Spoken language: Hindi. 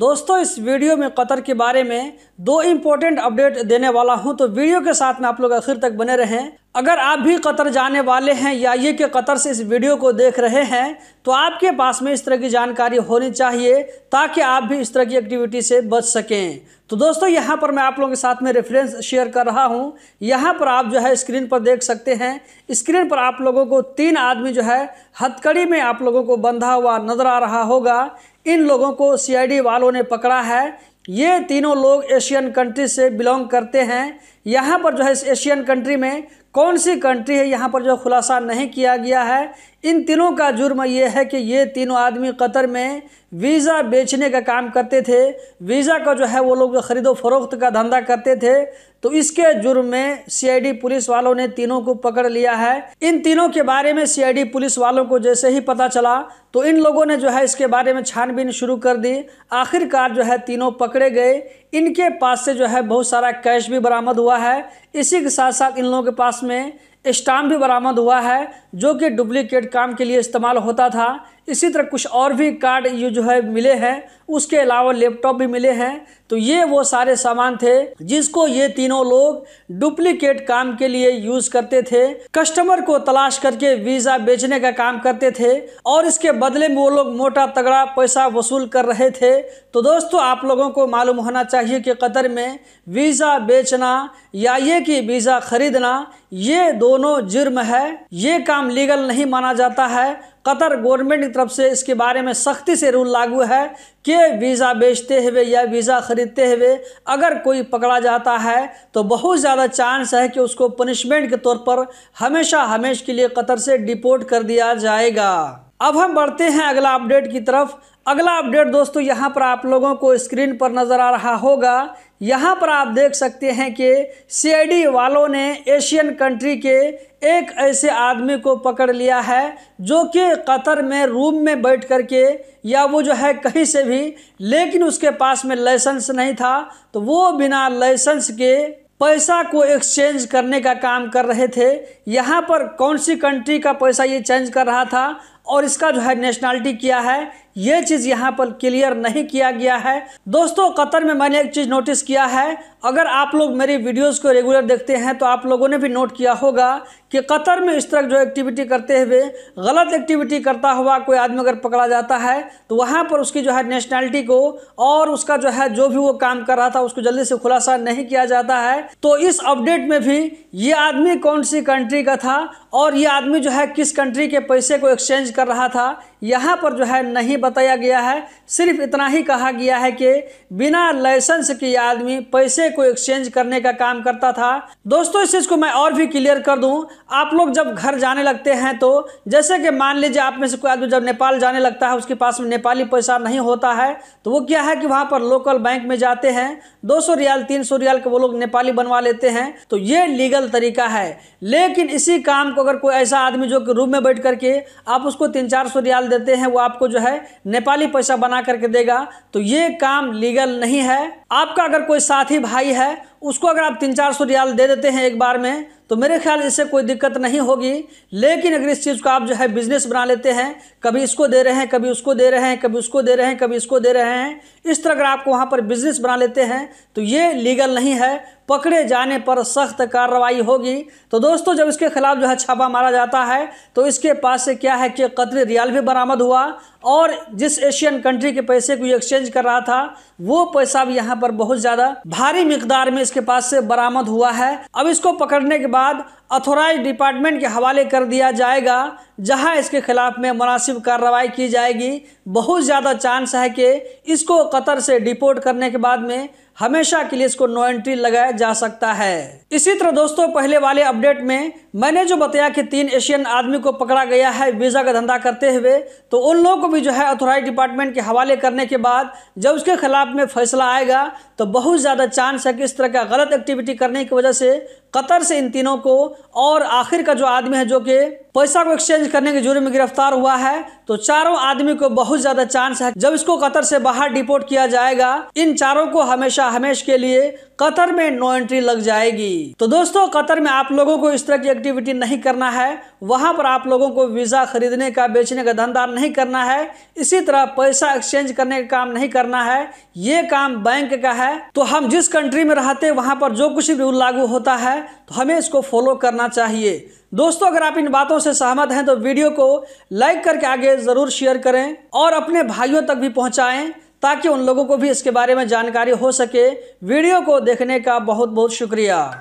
दोस्तों इस वीडियो में कतर के बारे में दो इम्पोर्टेंट अपडेट देने वाला हूं तो वीडियो के साथ में आप लोग आखिर तक बने रहें अगर आप भी कतर जाने वाले हैं या ये कि कतर से इस वीडियो को देख रहे हैं तो आपके पास में इस तरह की जानकारी होनी चाहिए ताकि आप भी इस तरह की एक्टिविटी से बच सकें तो दोस्तों यहाँ पर मैं आप लोगों के साथ में रेफरेंस शेयर कर रहा हूँ यहाँ पर आप जो है स्क्रीन पर देख सकते हैं स्क्रीन पर आप लोगों को तीन आदमी जो है हथकड़ी में आप लोगों को बंधा हुआ नज़र आ रहा होगा इन लोगों को सीआईडी वालों ने पकड़ा है ये तीनों लोग एशियन कंट्री से बिलोंग करते हैं यहाँ पर जो है इस एशियन कंट्री में कौन सी कंट्री है यहाँ पर जो खुलासा नहीं किया गया है इन तीनों का जुर्म यह है कि ये तीनों आदमी कतर में वीज़ा बेचने का काम करते थे वीज़ा का जो है वो लोग ख़रीदो फरोख्त का धंधा करते थे तो इसके जुर्म में सीआईडी पुलिस वालों ने तीनों को पकड़ लिया है इन तीनों के बारे में सीआईडी पुलिस वालों को जैसे ही पता चला तो इन लोगों ने जो है इसके बारे में छानबीन शुरू कर दी आखिरकार जो है तीनों पकड़े गए इनके पास से जो है बहुत सारा कैश भी बरामद हुआ है इसी के साथ साथ इन लोगों के पास में स्टाम्प भी बरामद हुआ है जो कि डुप्लीकेट काम के लिए इस्तेमाल होता था इसी तरह कुछ और भी कार्ड ये जो है मिले हैं उसके अलावा लैपटॉप भी मिले हैं तो ये वो सारे सामान थे जिसको ये तीनों लोग डुप्लीकेट काम के लिए यूज़ करते थे कस्टमर को तलाश करके वीज़ा बेचने का काम करते थे और इसके बदले में वो लोग मोटा तगड़ा पैसा वसूल कर रहे थे तो दोस्तों आप लोगों को मालूम होना चाहिए कि कतर में वीज़ा बेचना या ये कि वीज़ा ख़रीदना ये दोनों जुर्म है ये काम काम लीगल नहीं माना जाता है कतर गवर्नमेंट की तरफ से इसके बारे में सख्ती से रूल लागू है कि वीज़ा बेचते हुए या वीज़ा ख़रीदते हुए अगर कोई पकड़ा जाता है तो बहुत ज़्यादा चांस है कि उसको पनिशमेंट के तौर पर हमेशा हमेशा के लिए कतर से डिपोर्ट कर दिया जाएगा अब हम बढ़ते हैं अगला अपडेट की तरफ अगला अपडेट दोस्तों यहाँ पर आप लोगों को स्क्रीन पर नज़र आ रहा होगा यहाँ पर आप देख सकते हैं कि सीआईडी वालों ने एशियन कंट्री के एक ऐसे आदमी को पकड़ लिया है जो कि कतर में रूम में बैठ कर के या वो जो है कहीं से भी लेकिन उसके पास में लाइसेंस नहीं था तो वो बिना लाइसेंस के पैसा को एक्सचेंज करने का काम कर रहे थे यहाँ पर कौन सी कंट्री का पैसा ये चेंज कर रहा था और इसका जो है नेशनैलिटी क्या है ये चीज़ यहाँ पर क्लियर नहीं किया गया है दोस्तों कतर में मैंने एक चीज़ नोटिस किया है अगर आप लोग मेरी वीडियोस को रेगुलर देखते हैं तो आप लोगों ने भी नोट किया होगा कि कतर में इस तरह जो एक्टिविटी करते हुए गलत एक्टिविटी करता हुआ कोई आदमी अगर पकड़ा जाता है तो वहाँ पर उसकी जो है नेशनैलिटी को और उसका जो है जो भी वो काम कर रहा था उसको जल्दी से खुलासा नहीं किया जाता है तो इस अपडेट में भी ये आदमी कौन सी कंट्री का था और ये आदमी जो है किस कंट्री के पैसे को एक्सचेंज कर रहा था यहाँ पर जो है नहीं बताया गया है सिर्फ इतना ही कहा गया है कि बिना लाइसेंस के आदमी पैसे को एक्सचेंज करने का काम करता था दोस्तों इस चीज़ को मैं और भी क्लियर कर दूं आप लोग जब घर जाने लगते हैं तो जैसे कि मान लीजिए आप में से कोई आदमी जब नेपाल जाने लगता है उसके पास में नेपाली पैसा नहीं होता है तो वो क्या है कि वहाँ पर लोकल बैंक में जाते हैं दो सौ रियाल तीन सौ रियाल के वो लोग नेपाली बनवा लेते हैं तो ये लीगल तरीका है लेकिन इसी काम को अगर कोई ऐसा आदमी जो कि रूम में बैठ करके आप उसको तीन चार सौ रियाल देते हैं वो आपको जो है नेपाली पैसा बना करके देगा तो ये काम लीगल नहीं है आपका अगर कोई साथी भाई है उसको अगर आप तीन चार सौ रियाल दे देते हैं एक बार में तो मेरे ख्याल इससे कोई दिक्कत नहीं होगी लेकिन अगर इस चीज़ को आप जो है बिजनेस बना लेते हैं कभी इसको दे रहे हैं कभी उसको दे रहे हैं कभी उसको दे रहे हैं कभी इसको दे रहे हैं इस तरह अगर आपको वहाँ पर बिजनेस बना लेते हैं तो ये लीगल नहीं है पकड़े जाने पर सख्त कार्रवाई होगी तो दोस्तों जब इसके खिलाफ जो है छापा मारा जाता है तो इसके पास से क्या है कि कतरे रियाल भी बरामद हुआ और जिस एशियन कंट्री के पैसे को ये एक्सचेंज कर रहा था वो पैसा भी यहाँ पर बहुत ज़्यादा भारी मकदार में के पास से बरामद हुआ है अब इसको पकड़ने के बाद अथोराइज डिपार्टमेंट के हवाले कर दिया जाएगा जहां इसके ख़िलाफ़ में मुनासिब कार्रवाई की जाएगी बहुत ज़्यादा चांस है कि इसको कतर से डिपोर्ट करने के बाद में हमेशा के लिए इसको नो एंट्री लगाया जा सकता है इसी तरह दोस्तों पहले वाले अपडेट में मैंने जो बताया कि तीन एशियन आदमी को पकड़ा गया है वीज़ा का धंधा करते हुए तो उन लोगों को भी जो है अथोराइज डिपार्टमेंट के हवाले करने के बाद जब उसके ख़िलाफ़ में फैसला आएगा तो बहुत ज़्यादा चांस है कि इस तरह का गलत एक्टिविटी करने की वजह से कतर से इन तीनों को और आखिर का जो आदमी है जो कि पैसा को एक्सचेंज करने के जुर्म में गिरफ्तार हुआ है तो चारों आदमी को बहुत ज्यादा चांस है जब इसको कतर से बाहर डिपोर्ट किया जाएगा इन चारों को हमेशा हमेश के लिए कतर में नो एंट्री लग जाएगी तो दोस्तों कतर में आप लोगों को इस तरह की एक्टिविटी नहीं करना है वहां पर आप लोगों को वीजा खरीदने का बेचने का धंधा नहीं करना है इसी तरह पैसा एक्सचेंज करने का काम नहीं करना है ये काम बैंक का है तो हम जिस कंट्री में रहते वहां पर जो कुछ भी लागू होता है तो हमें इसको फॉलो करना चाहिए दोस्तों अगर आप इन बातों से सहमत हैं तो वीडियो को लाइक करके आगे ज़रूर शेयर करें और अपने भाइयों तक भी पहुंचाएं ताकि उन लोगों को भी इसके बारे में जानकारी हो सके वीडियो को देखने का बहुत बहुत शुक्रिया